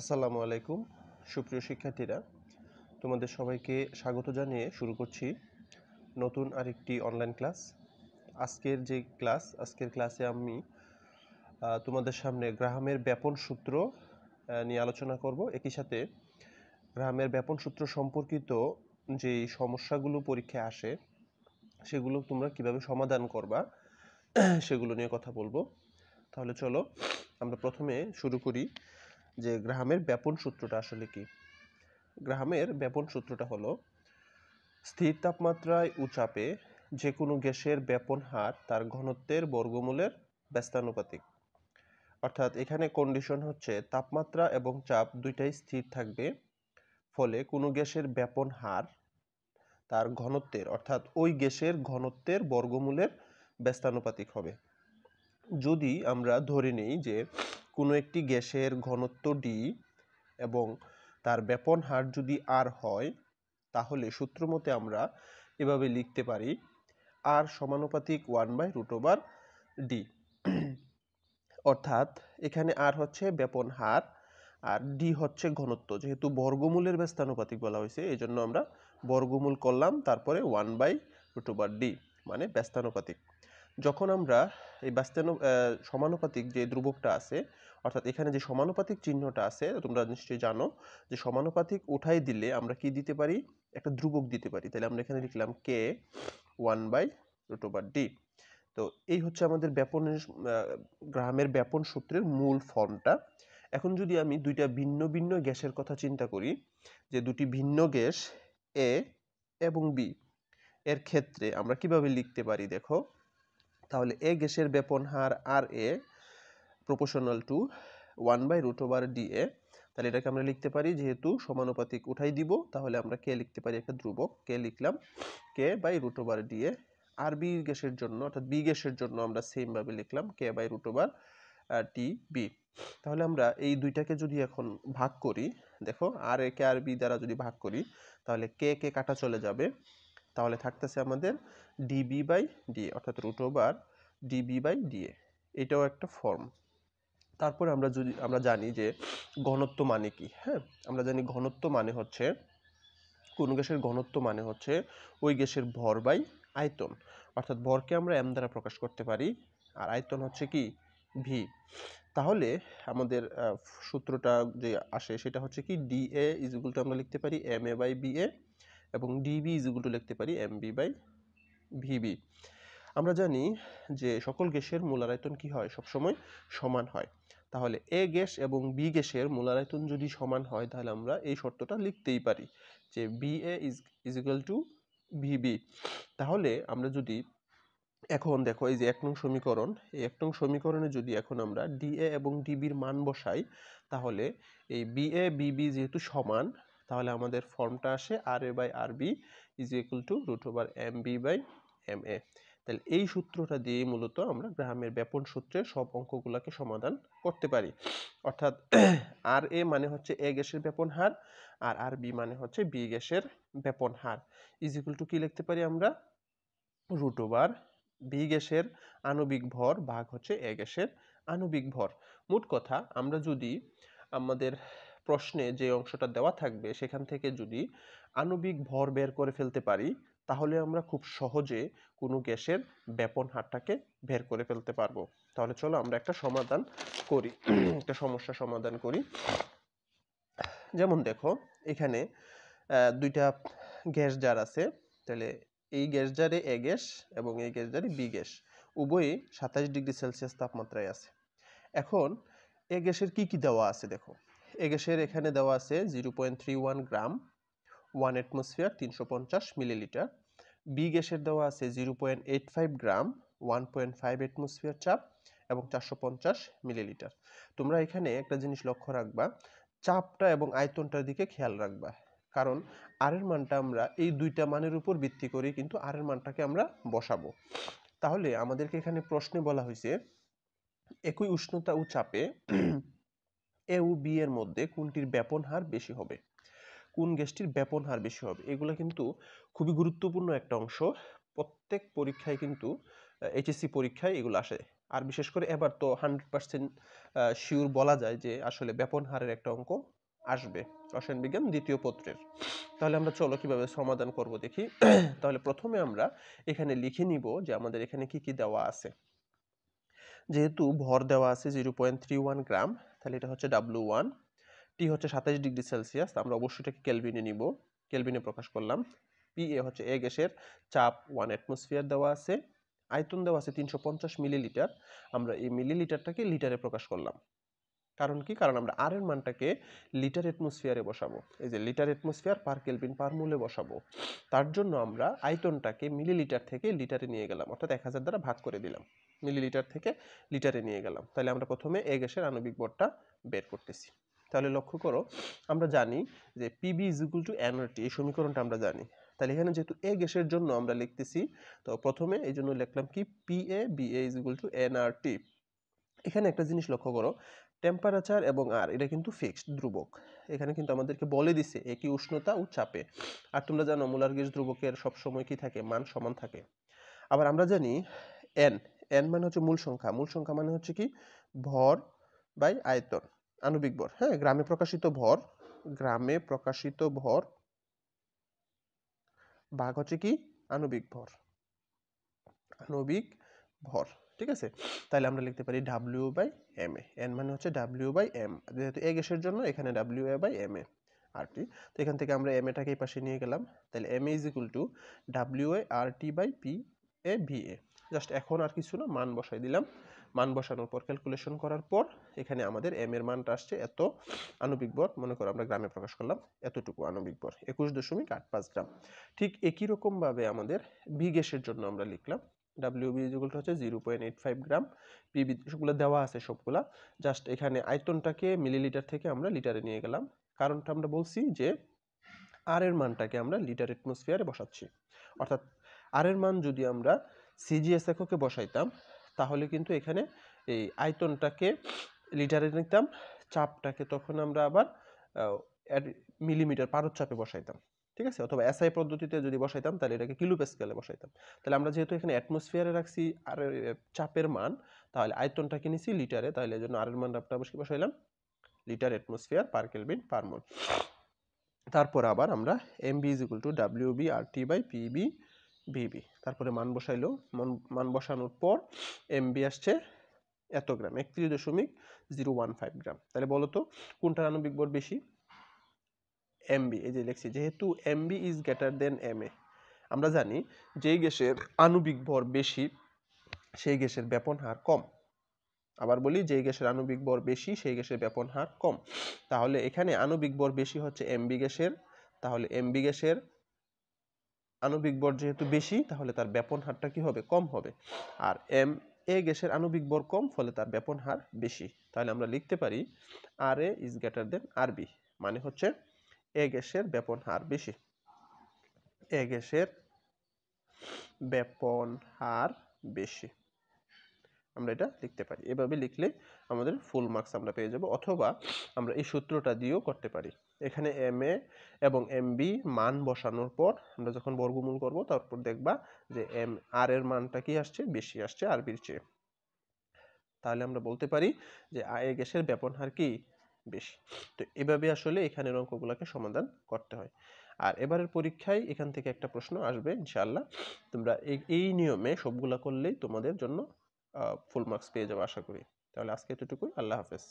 আসসালামু আলাইকুম সুপ্রিয় শিক্ষার্থীরা তোমাদের সবাইকে স্বাগত জানিয়ে শুরু করছি নতুন আরেকটি অনলাইন ক্লাস আজকের যে ক্লাস আজকের ক্লাসে আমি তোমাদের সামনে গ্রাহামের ব্যাপন সূত্র নিয়ে আলোচনা করব একই সাথে গ্রাহামের ব্যাপন সূত্র সম্পর্কিত যে সমস্যাগুলো পরীক্ষায় আসে সেগুলো তোমরা কিভাবে সমাধান করবা সেগুলো নিয়ে কথা বলবো তাহলে চলো আমরা প্রথমে শুরু করি যে গ্রাহামের ব্যাপন সূত্রটা আসলে কি গ্রাহামের ব্যাপন সূত্রটা হলো স্থির তাপমাত্রায় উচাপে যে কোনো গ্যাসের ব্যাপন হার তার ঘনত্বের বর্গমূলের ব্যস্তানুপাতিক অর্থাৎ এখানে কন্ডিশন হচ্ছে তাপমাত্রা এবং চাপ দুইটাই স্থির থাকবে ফলে কোনো গ্যাসের ব্যাপন হার তার ঘনত্বের অর্থাৎ ওই গ্যাসের ঘনত্বের বর্গমূলের ব্যস্তানুপাতিক হবে যদি আমরা ধরে নিই যে কোনো একটি গ্যাসের ঘনত্ব ডি এবং তার ব্যাপন হার যদি আর হয় তাহলে সূত্র মতে আমরা এভাবে লিখতে পারি আর সমানুপাতিক one by root over D অর্থাৎ এখানে আর হচ্ছে ব্যাপন হার আর ডি হচ্ছে ঘনত্ব যেহেতু বর্গমূলের ব্যস্তানুপাতিক বলা হয়েছে এই জন্য আমরা বর্গমূল করলাম তারপরে one by root over D মানে ব্যস্তানুপাতিক যখন আমরা এই বাস্তানো সমানুপাতিক যে ধ্রুবকটা আছে অর্থাৎ এখানে যে সমানুপাতিক চিহ্নটা আছে তোমরা নিশ্চয়ই জানো যে সমানুপাতিক উঠাই দিলে আমরা কি দিতে পারি একটা ধ্রুবক দিতে পারি তাহলে আমরা এখানে লিখলাম K one by root over D তো এই হচ্ছে আমাদের ব্যাপনের গ্রামের ব্যাপন সূত্রের মূল ফর্মটা এখন যদি আমি দুইটা ভিন্ন ভিন্ন গ্যাসের কথা চিন্তা করি যে দুটি ভিন্ন গ্যাস এ এবং বি এর ক্ষেত্রে আমরা কিভাবে লিখতে পারি দেখো তাহলে এ গ্যাসের বেপন হার আর A proportional to one by root over D A তাহলে এটাকে আমরা লিখতে পারি যেহেতু সমানুপাতিক উঠাই দিব তাহলে আমরা কে লিখতে পারি একটা ধ্রুবক কে লিখলাম K by root over D A আর বি গ্যাসের জন্য অর্থাৎ বি গ্যাসের জন্য আমরা সেমভাবে লিখলাম K by root over T B তাহলে আমরা এই দুইটাকে যদি এখন ভাগ করি দেখো আর এ কে আর বি দ্বারা যদি ভাগ করি তাহলে কে কে কাটা চলে যাবে তাহলে থাকতেছে আমাদের ডিবি বাই ডিএ অর্থাৎ root over DB by DA এটাও একটা ফর্ম তারপর আমরা যদি আমরা জানি যে ঘনত্ব মানে কি হ্যাঁ আমরা জানি ঘনত্ব মানে হচ্ছে কোন গ্যাসের ঘনত্ব মানে হচ্ছে ওই গ্যাসের ভর বাই আয়তন অর্থাৎ ভরকে আমরা এম দ্বারা প্রকাশ করতে পারি আর আয়তন হচ্ছে কি ভি তাহলে আমাদের সূত্রটা যে আসে সেটা হচ্ছে কি ডিএ ইজগুলটা আমরা লিখতে পারি M A by B A এবং ডিবি ইজগুলো লিখতে পারি এমবি বাই ভিবি আমরা জানি যে সকল গ্যাসের মোলার আয়তন কী হয় সবসময় সমান হয় তাহলে এ গ্যাস এবং বি গ্যাসের মোলার আয়তন যদি সমান হয় তাহলে আমরা এই শর্তটা লিখতেই পারি যে B A is equal to VB তাহলে আমরা যদি এখন দেখো এই যে এক নং সমীকরণ এই এক নং সমীকরণে যদি এখন আমরা ডিএ এবং ডিবির মান বসাই তাহলে এই বিএ বিবি যেহেতু সমান তাহলে আমাদের ফর্মটা আসে R A by R B is equal to root over M B by M A তাহলে এই সূত্রটা দিয়ে মূলত আমরা গ্রাহামের ব্যাপন সূত্রের সব অঙ্কগুলোকে সমাধান করতে পারি অর্থাৎ আর এ মানে হচ্ছে এ গ্যাসের ব্যাপন হার আর আর বি মানে হচ্ছে বি গ্যাসের ব্যাপন হার ইজ ইকুয়াল টু কী লিখতে পারি আমরা রুট ওভার বি গ্যাসের আণবিক ভর ভাগ হচ্ছে এ গ্যাসের আণবিক ভর মোট কথা আমরা যদি আমাদের প্রশ্নে যে অংশটা দেওয়া থাকবে সেখান থেকে যদি আণবিক ভর বের করে ফেলতে পারি তাহলে আমরা খুব সহজে কোনো গ্যাসের ব্যাপন হারটাকে বের করে ফেলতে পারবো তাহলে চলো আমরা একটা সমাধান করি একটা সমস্যা সমাধান করি যেমন দেখো এখানে দুইটা গ্যাস জার আছে তাহলে এই গ্যাস জারে এ গ্যাস এবং এই গ্যাস জারে বি গ্যাস উভয়ই সাতাশ ডিগ্রি সেলসিয়াস তাপমাত্রায় আছে এখন এ গ্যাসের কি কি দেওয়া আছে দেখো এগেসের এখানে দেওয়া আছে zero point three one gram one atmosphere তিনশো পঞ্চাশ মিলিলিটার বি গ্যাসের দেওয়া আছে zero point eight five gram one point five atmosphere চাপ এবং চারশো পঞ্চাশ মিলিলিটার তোমরা এখানে একটা জিনিস লক্ষ্য রাখবা চাপটা এবং আয়তনটার দিকে খেয়াল রাখবা কারণ আর এর মানটা আমরা এই দুইটা মানের উপর ভিত্তি করে কিন্তু আর এর মানটাকে আমরা বসাবো তাহলে আমাদেরকে এখানে প্রশ্নে বলা হয়েছে একই উষ্ণতা ও চাপে এ ও বি এর মধ্যে কোনটির ব্যাপন হার বেশি হবে কোন গ্যাসটির ব্যাপন হার বেশি হবে এগুলো কিন্তু খুবই গুরুত্বপূর্ণ একটা অংশ প্রত্যেক পরীক্ষায় কিন্তু এইচএসসি পরীক্ষায় এগুলো আসে আর বিশেষ করে এবার তো হান্ড্রেড পার্সেন্ট শিওর বলা যায় যে আসলে ব্যাপন হারের একটা অঙ্ক আসবে রসায়ন বিজ্ঞান দ্বিতীয় পত্রের তাহলে আমরা চলো কিভাবে সমাধান করব দেখি তাহলে প্রথমে আমরা এখানে লিখে নিব যে আমাদের এখানে কি কি দেওয়া আছে যেহেতু ভর দেওয়া আছে zero point three one gram তাহলে এটা হচ্ছে ডাব্লু ওয়ান টি হচ্ছে সাতাইশ ডিগ্রি সেলসিয়াস আমরা অবশ্যই এটাকে কেলভিনে নিব কেলভিনে প্রকাশ করলাম পি এ হচ্ছে এ গ্যাসের চাপ ওয়ান অ্যাটমসফিয়ার দেওয়া আছে আয়তন দেওয়া আছে তিনশো মিলিলিটার আমরা এই মিলিলিটারটাকে লিটারে প্রকাশ করলাম কারণ কি কারণ আমরা আর এর মানটাকে লিটার অ্যাটমসফিয়ারে বসাবো এই যে litre atmosphere per kelvin per মোলে বসাবো তার জন্য আমরা আয়তনটাকে মিলিলিটার থেকে লিটারে নিয়ে গেলাম অর্থাৎ এক হাজার দ্বারা ভাগ করে দিলাম মিলিলিটার থেকে লিটারে নিয়ে গেলাম তাহলে আমরা প্রথমে এ গ্যাসের আণবিক ভরটা বের করতেছি তাহলে লক্ষ্য করো আমরা জানি যে PV is equal to NRT এই সমীকরণটা আমরা জানি তাহলে এখানে যেহেতু এ গ্যাসের জন্য আমরা লিখতেছি তো প্রথমে এই জন্য লিখলাম কি P A V A is equal to NRT এখানে একটা জিনিস লক্ষ্য করো টেম্পারেচার এবং আর এটা কিন্তু ফিক্সড ধ্রুবক এখানে কিন্তু আমাদেরকে বলে দিছে একই উষ্ণতা ও চাপে আর তোমরা জানো মোলার গ্যাস ধ্রুবকের সব সময় কি থাকে মান সমান থাকে আবার আমরা জানি এন এন মানে হচ্ছে মূল সংখ্যা মূল সংখ্যা মানে হচ্ছে কি ভর বাই আয়তন আণবিক ভর হ্যাঁ গ্রামে প্রকাশিত ভর গ্রামে প্রকাশিত ভর ভাগ হচ্ছে কি আণবিক ভর আণবিক ভর ঠিক আছে তাহলে আমরা লিখতে পারি W by M A N মানে হচ্ছে ডাব্লিউ বাই এম যেহেতু এ গ্যাসের জন্য এখানে W A by M A R T তো এখান থেকে আমরা এম এটাকে পাশে নিয়ে গেলাম তাহলে M A is equal to W A R T by P A V A just এখন আর কিছু না মান বসাই দিলাম মান বসানোর পর ক্যালকুলেশন করার পর এখানে আমাদের এম এর মানটা আসছে এত আণবিক বর মনে করো আমরা গ্রামে প্রকাশ করলাম এতটুকু আণবিক বর একুশ দশমিক আট পাঁচ গ্রাম ঠিক একই রকমভাবে আমাদের ভি গ্যাসের জন্য আমরা লিখলাম ডাব্লিউ বি যেগুলো হচ্ছে zero point eight five gram PB সেগুলো দেওয়া আছে সবগুলা জাস্ট এখানে আয়তনটাকে মিলিলিটার থেকে আমরা লিটারে নিয়ে গেলাম কারণটা আমরা বলছি যে আর এর মানটাকে আমরা লিটার অ্যাটমসফিয়ারে বসাচ্ছি অর্থাৎ আর এর মান যদি আমরা সিজিএস এককে বসাইতাম তাহলে কিন্তু এখানে এই আয়তনটাকে লিটারে নিতাম চাপটাকে তখন আমরা আবার মিলিমিটার পারদ চাপে বসাইতাম ঠিক আছে অথবা এসআই পদ্ধতিতে যদি বসাইতাম তাহলে এটাকে কিলো বসাইতাম তাহলে আমরা যেহেতু এখানে অ্যাটমসফিয়ারে রাখছি আর চাপের মান তাহলে আয়তনটাকে নিছি লিটারে তাহলে এই জন্য আরের মান আপনার বসে বসাইলাম litre atmosphere per kelvin per mole তারপর আবার আমরা M B is equal to W B R T by PB VB তারপরে মান বসাইলো মান মান বসানোর পর এম বি আসছে এত গ্রাম একত্রিশ দশমিক জিরো ওয়ান ফাইভ গ্রাম তাহলে বলো তো কোনটার আণবিক বর বেশি এমবি এই যে লিখছি যেহেতু MB is greater than M A আমরা জানি যেই গ্যাসের আণবিক ভর বেশি সেই গ্যাসের ব্যাপন হার কম আবার বলি যেই গ্যাসের আণবিক ভর বেশি সেই গ্যাসের ব্যাপন হার কম তাহলে এখানে আণবিক ভর বেশি হচ্ছে এমবি গ্যাসের তাহলে এমবি গ্যাসের আণবিক ভর যেহেতু বেশি তাহলে তার ব্যাপন হারটা কি হবে কম হবে আর এম এ গ্যাসের আণবিক ভর কম ফলে তার ব্যাপন হার বেশি তাহলে আমরা লিখতে পারি R A is greater than R B মানে হচ্ছে এ গ্যাসের ব্যাপন হার বেশি এ গ্যাসের ব্যাপন হার বেশি আমরা এটা লিখতে পারি এভাবে লিখলে আমাদের ফুল মার্কস আমরা পেয়ে যাব অথবা আমরা এই সূত্রটা দিয়েও করতে পারি এখানে এম এ এবং এম বি মান বসানোর পর আমরা যখন বর্গমূল করব তারপর দেখবা যে এম আর এর মানটা কি আসছে বেশি আসছে আর বির চেয়ে তাহলে আমরা বলতে পারি যে আয় গ্যাসের ব্যাপন হার কি বেশি তো এভাবে আসলে এখানের অঙ্কগুলোকে সমাধান করতে হয় আর এবারের পরীক্ষায় এখান থেকে একটা প্রশ্ন আসবে ইনশাআল্লাহ তোমরা এই নিয়মে সবগুলা করলেই তোমাদের জন্য ফুল মার্কস পেয়ে যাবো আশা করি তাহলে আজকে এতটুকুই আল্লাহ হাফেজ